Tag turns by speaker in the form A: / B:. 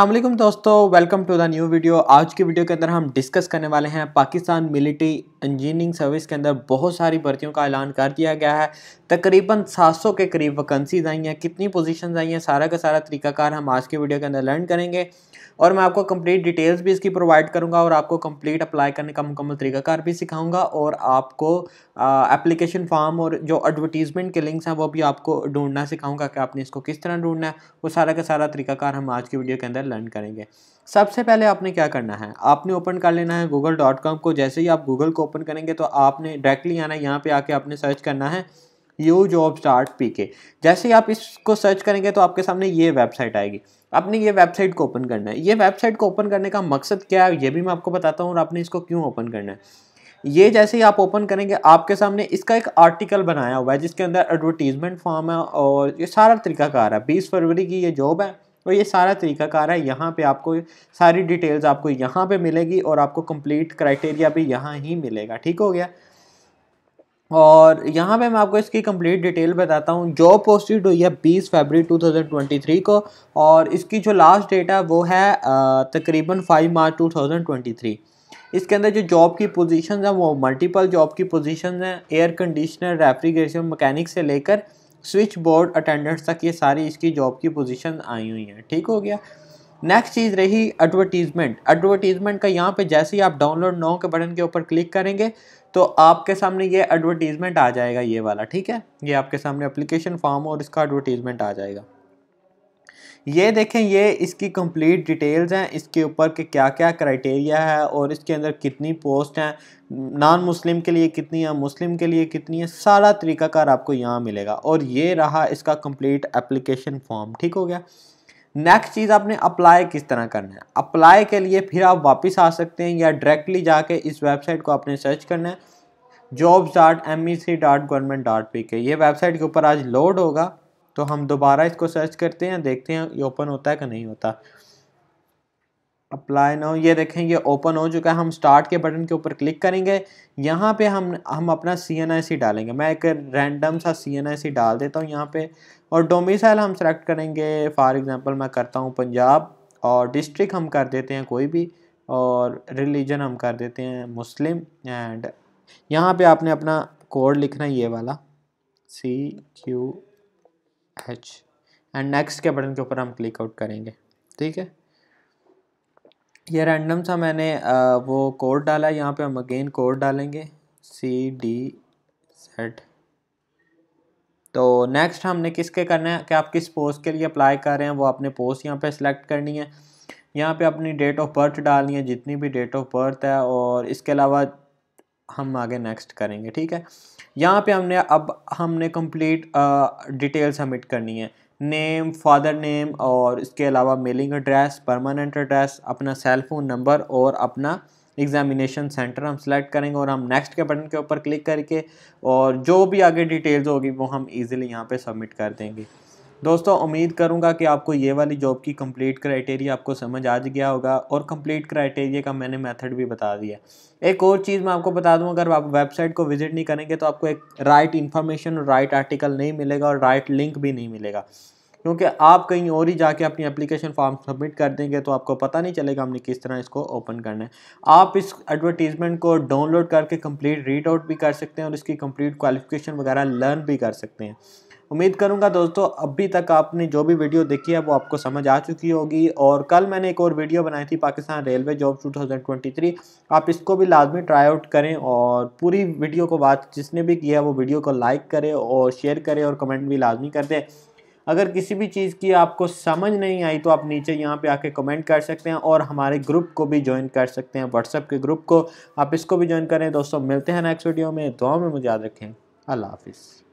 A: अल्लाम दोस्तों welcome to the new video आज की वीडियो के अंदर हम डिस्कस करने वाले हैं पाकिस्तान मिलिट्री इंजीनियरिंग सर्विस के अंदर बहुत सारी भर्तियों का ऐलान कर दिया गया है तकरीबन 700 के करीब वैकेंसीज आई हैं कितनी पोजीशंस आई हैं सारा का सारा तरीकाकार हम आज की वीडियो के अंदर लर्न करेंगे और मैं आपको कम्प्लीट डिटेल्स भी इसकी प्रोवाइड करूँगा और आपको कम्प्लीट अप्लाई करने का मुकम्मल तरीकाकार भी सिखाऊँगा और आपको एप्लीकेशन फॉर्म और जो एडवर्टीज़मेंट के लिंक्स हैं वो भी आपको ढूंढना सिखाऊँगा कि आपने इसको किस तरह ढूंढना है वो सारा का सारा तरीकाकार हम आज की वीडियो के अंदर हैं लर्न करेंगे सबसे पहले आपने क्या करना है आपने ओपन कर लेना है गूगल डॉट कॉम को जैसे ही आप गूगल को ओपन करेंगे तो आपने डायरेक्टली आना है यहाँ पर आके आपने सर्च करना है यू जॉब स्टार्ट पी के जैसे ही आप इसको सर्च करेंगे तो आपके सामने ये वेबसाइट आएगी आपने ये वेबसाइट को ओपन करना है ये वेबसाइट को ओपन करने का मकसद क्या है ये भी मैं आपको बताता हूँ और आपने इसको क्यों ओपन करना है ये जैसे ही आप ओपन करेंगे आपके सामने इसका एक आर्टिकल बनाया हुआ है जिसके अंदर एडवर्टीजमेंट फॉर्म है और ये सारा तरीका कार है बीस फरवरी की ये जॉब है तो ये सारा तरीकाकार है यहाँ पे आपको सारी डिटेल्स आपको यहाँ पे मिलेगी और आपको कंप्लीट क्राइटेरिया भी यहाँ ही मिलेगा ठीक हो गया और यहाँ पे मैं आपको इसकी कंप्लीट डिटेल बताता हूँ जॉब पोस्टेड हुई है बीस फरवरी 2023 को और इसकी जो लास्ट डेट है वो है तकरीबन फाइव मार्च टू इसके अंदर जो जॉब की पोजीशंस हैं वो मल्टीपल जॉब की पोजीशंस हैं एयर कंडीशनर रेफ्रिजरेशन मकैनिक से लेकर स्विच बोर्ड अटेंडेंट्स तक ये सारी इसकी जॉब की पोजीशन आई हुई हैं ठीक हो गया नेक्स्ट चीज़ रही एडवर्टीज़मेंट एडवर्टीज़मेंट का यहाँ पे जैसे ही आप डाउनलोड नौ के बटन के ऊपर क्लिक करेंगे तो आपके सामने ये एडवर्टीज़मेंट आ जाएगा ये वाला ठीक है ये आपके सामने अप्लीकेशन फॉर्म और इसका एडवर्टीज़मेंट आ जाएगा ये देखें ये इसकी कंप्लीट डिटेल्स हैं इसके ऊपर के क्या क्या क्राइटेरिया है और इसके अंदर कितनी पोस्ट हैं नॉन मुस्लिम के लिए कितनी है मुस्लिम के लिए कितनी है सारा तरीकाकार आपको यहाँ मिलेगा और ये रहा इसका कंप्लीट एप्लीकेशन फॉर्म ठीक हो गया नेक्स्ट चीज़ आपने अप्लाई किस तरह करना है अप्लाई के लिए फिर आप वापस आ सकते हैं या डायरेक्टली जाके इस वेबसाइट को आपने सर्च करना है jobs dot M E C dot government dot P K ये वेबसाइट के ऊपर आज लोड होगा तो हम दोबारा इसको सर्च करते हैं देखते हैं ये ओपन होता है कि नहीं होता अप्लाई नाउ ये देखें ये ओपन हो चुका है हम स्टार्ट के बटन के ऊपर क्लिक करेंगे यहाँ पे हम हम अपना सी एन आई सी डालेंगे मैं एक रैंडम सा सी एन आई सी डाल देता हूँ यहाँ पे और डोमिसाइल हम सेलेक्ट करेंगे फॉर एग्जांपल मैं करता हूँ पंजाब और डिस्ट्रिक्ट हम कर देते हैं कोई भी और रिलीजन हम कर देते हैं मुस्लिम एंड यहाँ पर आपने अपना कोड लिखना ये वाला C Q H and next के बटन के ऊपर हम क्लिक आउट करेंगे ठीक है ये रैंडम सा मैंने आ, वो कोड डाला है यहाँ पे हम अगेन कोड डालेंगे सी डी सेट तो नेक्स्ट हमने किसके करना है कि आप किस पोस्ट के लिए अप्लाई कर रहे हैं वो आपने पोस्ट यहाँ पे सिलेक्ट करनी है यहाँ पे अपनी डेट ऑफ बर्थ डालनी है जितनी भी डेट ऑफ बर्थ है और इसके अलावा हम आगे नेक्स्ट करेंगे ठीक है यहाँ पे हमने अब हमने कंप्लीट डिटेल सबमिट करनी है नेम फादर नेम और इसके अलावा मेलिंग एड्रेस परमानेंट एड्रेस अपना सेल फोन नंबर और अपना एग्जामिनेशन सेंटर हम सेलेक्ट करेंगे और हम नेक्स्ट के बटन के ऊपर क्लिक करके और जो भी आगे डिटेल्स होगी वो हम इजीली यहाँ पे सबमिट कर देंगे दोस्तों उम्मीद करूँगा कि आपको ये वाली जॉब की कंप्लीट क्राइटेरिया आपको समझ आ गया होगा और कंप्लीट क्राइटेरिया का मैंने मेथड भी बता दिया एक और चीज़ मैं आपको बता दूं अगर आप वेबसाइट को विजिट नहीं करेंगे तो आपको एक राइट इन्फॉर्मेशन और राइट आर्टिकल नहीं मिलेगा और राइट लिंक भी नहीं मिलेगा क्योंकि आप कहीं और ही जाके अपनी एप्लीकेशन फॉर्म सबमिट कर देंगे तो आपको पता नहीं चलेगा हमने किस तरह इसको ओपन करना है आप इस एडवर्टीज़मेंट को डाउनलोड करके कंप्लीट रीड आउट भी कर सकते हैं और इसकी कंप्लीट क्वालिफिकेशन वगैरह लर्न भी कर सकते हैं उम्मीद करूंगा दोस्तों अभी तक आपने जो भी वीडियो देखी है वो आपको समझ आ चुकी होगी और कल मैंने एक और वीडियो बनाई थी पाकिस्तान रेलवे जॉब 2023 आप इसको भी लाजमी ट्राई आउट करें और पूरी वीडियो को बात जिसने भी किया वो वीडियो को लाइक करें और शेयर करें और कमेंट भी लाजमी कर दें अगर किसी भी चीज़ की आपको समझ नहीं आई तो आप नीचे यहाँ पे आके कमेंट कर सकते हैं और हमारे ग्रुप को भी ज्वाइन कर सकते हैं व्हाट्सएप के ग्रुप को आप इसको भी ज्वाइन करें दोस्तों मिलते हैं नेक्स्ट वीडियो में दुआ में मुझे याद रखें अल्लाह हाफिज़